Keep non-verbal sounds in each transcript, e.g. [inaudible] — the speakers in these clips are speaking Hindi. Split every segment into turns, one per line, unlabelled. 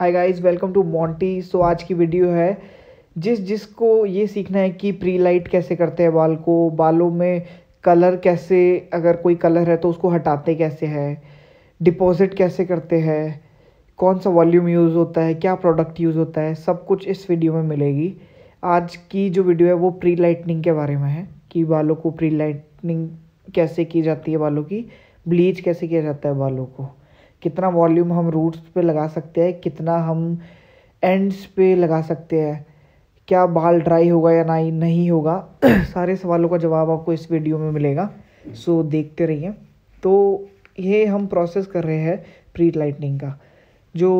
hi guys welcome to Monty so आज की वीडियो है जिस जिसको ये सीखना है कि प्री लाइट कैसे करते हैं बाल को बालों में कलर कैसे अगर कोई कलर है तो उसको हटाते कैसे हैं डिपॉजिट कैसे करते हैं कौन सा वॉल्यूम यूज़ होता है क्या प्रोडक्ट यूज़ होता है सब कुछ इस वीडियो में मिलेगी आज की जो वीडियो है वो प्री लाइटनिंग के बारे में है कि बालों को प्री लाइटनिंग कैसे की जाती है बालों की ब्लीच कैसे किया जाता है बालों को कितना वॉल्यूम हम रूट्स पे लगा सकते हैं कितना हम एंड्स पे लगा सकते हैं क्या बाल ड्राई होगा या नहीं नहीं होगा [clears throat] सारे सवालों का जवाब आपको इस वीडियो में मिलेगा सो देखते रहिए तो ये हम प्रोसेस कर रहे हैं प्री लाइटनिंग का जो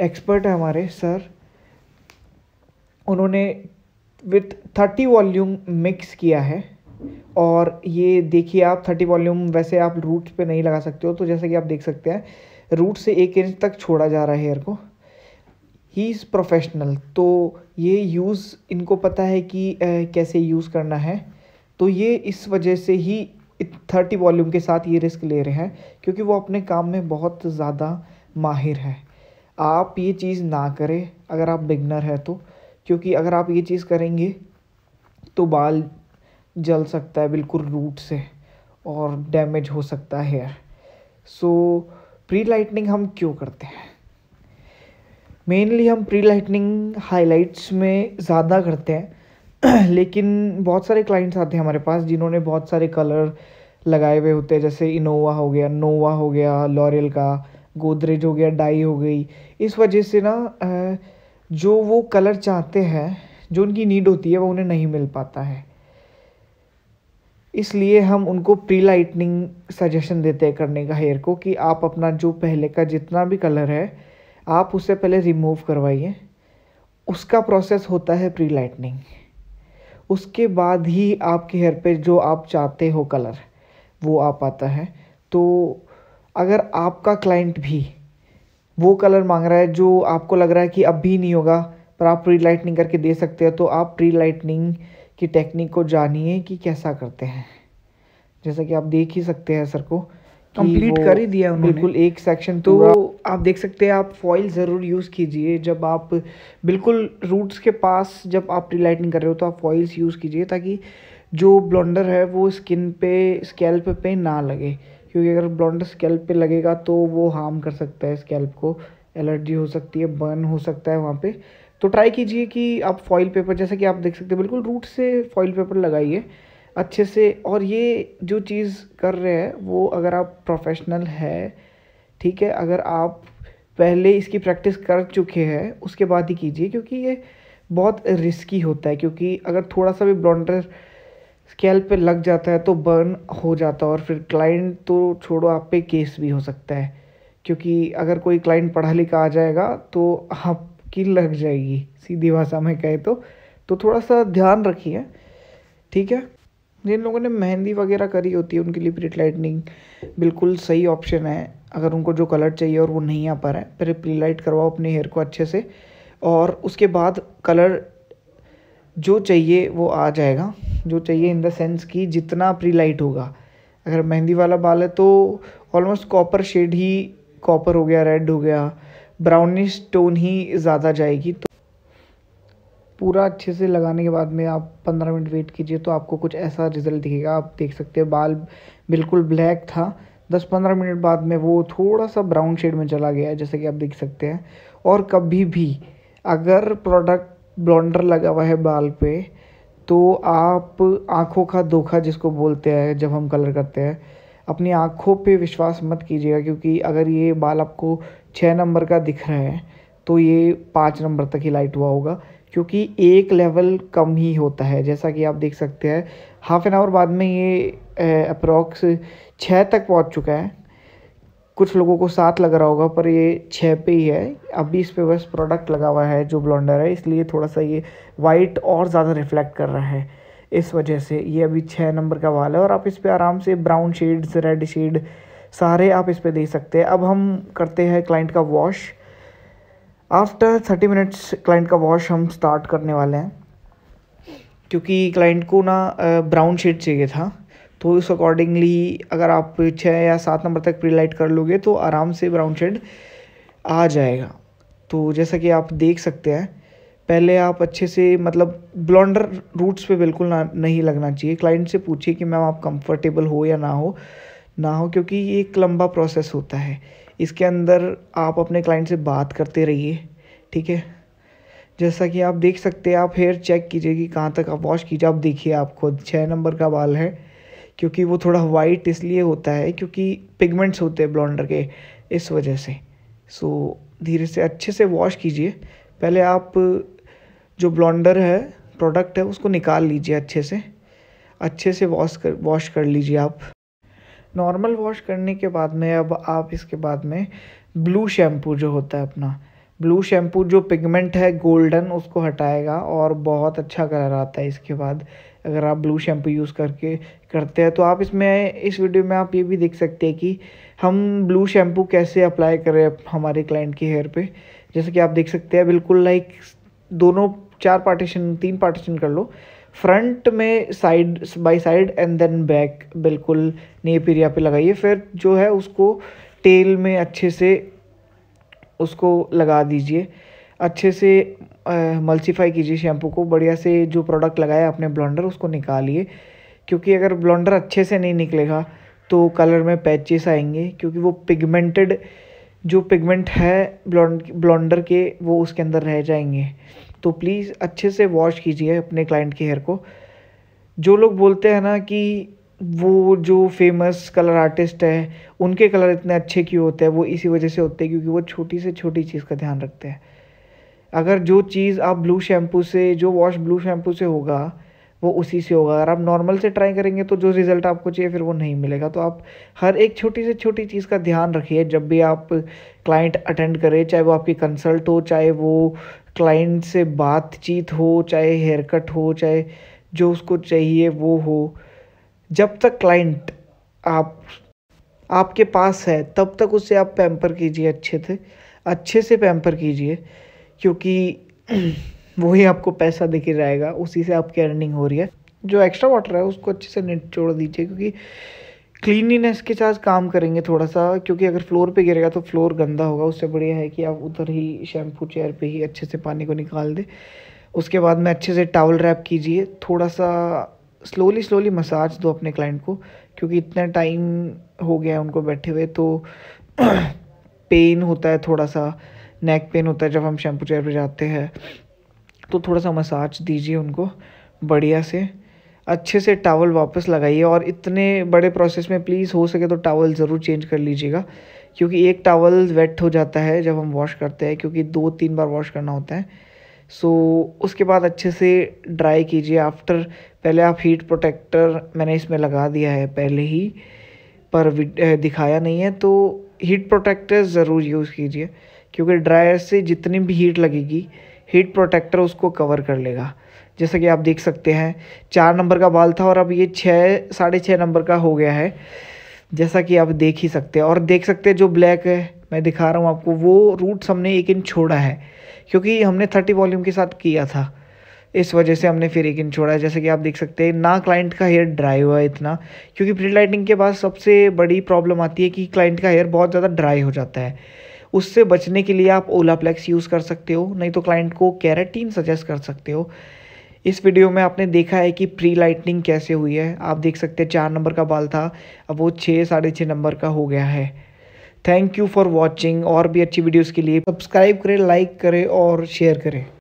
एक्सपर्ट है हमारे सर उन्होंने विथ थर्टी वॉल्यूम मिक्स किया है और ये देखिए आप थर्टी वॉल्यूम वैसे आप रूट पे नहीं लगा सकते हो तो जैसे कि आप देख सकते हैं रूट से एक इंच तक छोड़ा जा रहा है हेयर को ही इज़ प्रोफेशनल तो ये यूज़ इनको पता है कि ए, कैसे यूज़ करना है तो ये इस वजह से ही थर्टी वॉल्यूम के साथ ये रिस्क ले रहे हैं क्योंकि वो अपने काम में बहुत ज़्यादा माहिर है आप ये चीज़ ना करें अगर आप बिगनर है तो क्योंकि अगर आप ये चीज़ करेंगे तो बाल जल सकता है बिल्कुल रूट से और डैमेज हो सकता है हेयर सो प्री लाइटनिंग हम क्यों करते हैं मेनली हम प्री लाइटनिंग हाईलाइट्स में ज़्यादा करते हैं [clears throat] लेकिन बहुत सारे क्लाइंट्स आते हैं हमारे पास जिन्होंने बहुत सारे कलर लगाए हुए होते हैं जैसे इनोवा हो गया नोवा हो गया लॉरियल का गोदरेज हो गया डाई हो गई इस वजह से ना जो वो कलर चाहते हैं जो उनकी नीड होती है वो उन्हें नहीं मिल पाता है इसलिए हम उनको प्री लाइटनिंग सजेशन देते हैं करने का हेयर को कि आप अपना जो पहले का जितना भी कलर है आप उसे पहले रिमूव करवाइए उसका प्रोसेस होता है प्री लाइटनिंग उसके बाद ही आपके हेयर पे जो आप चाहते हो कलर वो आ पाता है तो अगर आपका क्लाइंट भी वो कलर मांग रहा है जो आपको लग रहा है कि अब भी नहीं होगा पर आप प्री लाइटनिंग करके दे सकते हो तो आप प्री लाइटनिंग की टेक्निक को जानिए कि कैसा करते हैं जैसा कि आप देख ही सकते हैं सर को कंप्लीट कर ही दिया उन्होंने बिल्कुल एक सेक्शन तो आप देख सकते हैं आप फॉइल ज़रूर यूज़ कीजिए जब आप बिल्कुल रूट्स के पास जब आप रिलाइटिंग कर रहे हो तो आप फॉइल्स यूज़ कीजिए ताकि जो ब्लॉन्डर है वो स्किन पे स्कैल्प पे ना लगे क्योंकि अगर ब्लॉन्डर स्कैल्प पे लगेगा तो वो हार्म कर सकता है स्कैल्प को एलर्जी हो सकती है बर्न हो सकता है वहाँ पर तो ट्राई कीजिए कि आप फॉइल पेपर जैसा कि आप देख सकते हैं बिल्कुल रूट से फॉइल पेपर लगाइए अच्छे से और ये जो चीज़ कर रहे हैं वो अगर आप प्रोफेशनल है ठीक है अगर आप पहले इसकी प्रैक्टिस कर चुके हैं उसके बाद ही कीजिए क्योंकि ये बहुत रिस्की होता है क्योंकि अगर थोड़ा सा भी ब्लॉन्डर स्केल पे लग जाता है तो बर्न हो जाता है और फिर क्लाइंट तो छोड़ो आप पे केस भी हो सकता है क्योंकि अगर कोई क्लाइंट पढ़ा लिखा आ जाएगा तो आप की लग जाएगी सीधी भाषा में कहे तो तो थोड़ा सा ध्यान रखिए ठीक है जिन लोगों ने मेहंदी वगैरह करी होती है उनके लिए प्री लाइटनिंग बिल्कुल सही ऑप्शन है अगर उनको जो कलर चाहिए और वो नहीं आ पा रहा है पहले प्री लाइट करवाओ अपने हेयर को अच्छे से और उसके बाद कलर जो चाहिए वो आ जाएगा जो चाहिए इन द सेंस कि जितना प्री लाइट होगा अगर मेहंदी वाला बाल है तो ऑलमोस्ट कॉपर शेड ही कॉपर हो गया रेड हो गया ब्राउनिश टोन ही ज़्यादा जाएगी तो पूरा अच्छे से लगाने के बाद में आप पंद्रह मिनट वेट कीजिए तो आपको कुछ ऐसा रिज़ल्ट दिखेगा आप देख सकते हैं बाल बिल्कुल ब्लैक था दस पंद्रह मिनट बाद में वो थोड़ा सा ब्राउन शेड में चला गया है जैसे कि आप देख सकते हैं और कभी भी अगर प्रोडक्ट ब्लॉन्डर लगा हुआ है बाल पे तो आप आँखों का धोखा जिसको बोलते हैं जब हम कलर करते हैं अपनी आँखों पे विश्वास मत कीजिएगा क्योंकि अगर ये बाल आपको छः नंबर का दिख रहा है तो ये पाँच नंबर तक ही लाइट हुआ होगा क्योंकि एक लेवल कम ही होता है जैसा कि आप देख सकते हैं हाफ एन आवर बाद में ये अप्रॉक्स छः तक पहुंच चुका है कुछ लोगों को सात लग रहा होगा पर ये छः पे ही है अभी इस पे बस प्रोडक्ट लगा हुआ है जो ब्लॉन्डर है इसलिए थोड़ा सा ये वाइट और ज़्यादा रिफ्लेक्ट कर रहा है इस वजह से ये अभी छः नंबर का वाल है और आप इस पर आराम से ब्राउन शेड्स रेड शेड सारे आप इस पर दे सकते हैं अब हम करते हैं क्लाइंट का wash after thirty minutes client का वॉश हम स्टार्ट करने वाले हैं क्योंकि क्लाइंट को ना ब्राउन शेड चाहिए था तो उस अकॉर्डिंगली अगर आप छः या सात नंबर तक प्री लाइट कर लोगे तो आराम से ब्राउन शेड आ जाएगा तो जैसा कि आप देख सकते हैं पहले आप अच्छे से मतलब ब्लॉन्डर रूट्स पे बिल्कुल ना नहीं लगना चाहिए क्लाइंट से पूछिए कि मैम आप कंफर्टेबल हो या ना हो ना हो क्योंकि ये एक लंबा प्रोसेस होता है इसके अंदर आप अपने क्लाइंट से बात करते रहिए ठीक है जैसा कि आप देख सकते हैं आप हेयर चेक कीजिए कि कहाँ तक आप वॉश कीजिए आप देखिए आप खुद छः नंबर का बाल है क्योंकि वो थोड़ा वाइट इसलिए होता है क्योंकि पिगमेंट्स होते हैं ब्लॉन्डर के इस वजह से सो धीरे से अच्छे से वॉश कीजिए पहले आप जो ब्लॉन्डर है प्रोडक्ट है उसको निकाल लीजिए अच्छे से अच्छे से वॉश कर वॉश कर लीजिए आप नॉर्मल वॉश करने के बाद में अब आप इसके बाद में ब्लू शैम्पू जो होता है अपना ब्लू शैम्पू जो पिगमेंट है गोल्डन उसको हटाएगा और बहुत अच्छा कलर आता है इसके बाद अगर आप ब्लू शैम्पू यूज़ करके करते हैं तो आप इसमें इस वीडियो में आप ये भी देख सकते हैं कि हम ब्लू शैम्पू कैसे अप्लाई करें हमारे क्लाइंट के हेयर पे जैसे कि आप देख सकते हैं बिल्कुल लाइक दोनों चार पार्टीशन तीन पार्टीशन कर लो फ्रंट में side by side and then back बिल्कुल नेप एरिया पर लगाइए फिर जो है उसको टेल में अच्छे से उसको लगा दीजिए अच्छे से मल्सीफाई कीजिए शैम्पू को बढ़िया से जो प्रोडक्ट लगाया अपने ब्लॉन्डर उसको निकालिए क्योंकि अगर ब्लॉन्डर अच्छे से नहीं निकलेगा तो कलर में पैचेस आएंगे क्योंकि वो पिगमेंटेड जो पिगमेंट है ब्लॉन्ड ब्लॉन्डर के वो उसके अंदर रह जाएंगे तो प्लीज़ अच्छे से वॉश कीजिए अपने क्लाइंट के हेयर को जो लोग बोलते हैं ना कि वो जो फेमस कलर आर्टिस्ट है उनके कलर इतने अच्छे क्यों होते हैं वो इसी वजह से होते हैं क्योंकि वो छोटी से छोटी चीज़ का ध्यान रखते हैं अगर जो चीज़ आप ब्लू शैम्पू से जो वॉश ब्लू शैम्पू से होगा वो उसी से होगा अगर आप नॉर्मल से ट्राई करेंगे तो जो रिज़ल्ट आपको चाहिए फिर वो नहीं मिलेगा तो आप हर एक छोटी से छोटी चीज़ का ध्यान रखिए जब भी आप क्लाइंट अटेंड करें चाहे वो आपकी कंसल्ट हो चाहे वो क्लाइंट से बातचीत हो चाहे हेयर कट हो चाहे जो उसको चाहिए वो हो जब तक क्लाइंट आप आपके पास है तब तक उसे आप पैम्पर कीजिए अच्छे से अच्छे से पैम्पर कीजिए क्योंकि [clears throat] वही आपको पैसा दिख जाएगा उसी से आपकी अर्निंग हो रही है जो एक्स्ट्रा वाटर है उसको अच्छे से निचोड़ दीजिए क्योंकि क्लीनिनेस के साथ काम करेंगे थोड़ा सा क्योंकि अगर फ्लोर पे गिरेगा तो फ्लोर गंदा होगा उससे बढ़िया है कि आप उधर ही शैम्पू चेयर पे ही अच्छे से पानी को निकाल दें उसके बाद में अच्छे से टावल रैप कीजिए थोड़ा सा स्लोली स्लोली मसाज दो अपने क्लाइंट को क्योंकि इतना टाइम हो गया है उनको बैठे हुए तो पेन [clears throat] होता है थोड़ा सा नेक पेन होता है जब हम शैम्पू चेयर पर जाते हैं तो थोड़ा सा मसाज दीजिए उनको बढ़िया से अच्छे से टावल वापस लगाइए और इतने बड़े प्रोसेस में प्लीज़ हो सके तो टावल ज़रूर चेंज कर लीजिएगा क्योंकि एक टावल वेट हो जाता है जब हम वॉश करते हैं क्योंकि दो तीन बार वॉश करना होता है सो so, उसके बाद अच्छे से ड्राई कीजिए आफ्टर पहले आप हीट प्रोटेक्टर मैंने इसमें लगा दिया है पहले ही पर दिखाया नहीं है तो हीट प्रोटेक्टर ज़रूर यूज़ कीजिए क्योंकि ड्रायर से जितनी भी हीट लगेगी हीट प्रोटेक्टर उसको कवर कर लेगा जैसा कि आप देख सकते हैं चार नंबर का बाल था और अब ये छः साढ़े छः नंबर का हो गया है जैसा कि आप देख ही सकते हैं और देख सकते हैं जो ब्लैक है मैं दिखा रहा हूँ आपको वो रूट्स हमने एक इंच छोड़ा है क्योंकि हमने थर्टी वॉल्यूम के साथ किया था इस वजह से हमने फिर एक इंच छोड़ा है जैसे कि आप देख सकते हैं ना क्लाइंट का हेयर ड्राई हुआ है इतना क्योंकि प्री लाइटिंग के बाद सबसे बड़ी प्रॉब्लम आती है कि क्लाइंट का हेयर बहुत ज़्यादा ड्राई हो जाता है उससे बचने के लिए आप ओलाप्लेक्स यूज़ कर सकते हो नहीं तो क्लाइंट को कैरेटीन सजेस्ट कर सकते हो इस वीडियो में आपने देखा है कि प्री लाइटनिंग कैसे हुई है आप देख सकते हैं चार नंबर का बाल था अब वो छः साढ़े छः नंबर का हो गया है थैंक यू फॉर वॉचिंग और भी अच्छी वीडियोज़ के लिए सब्सक्राइब करें लाइक करें और शेयर करें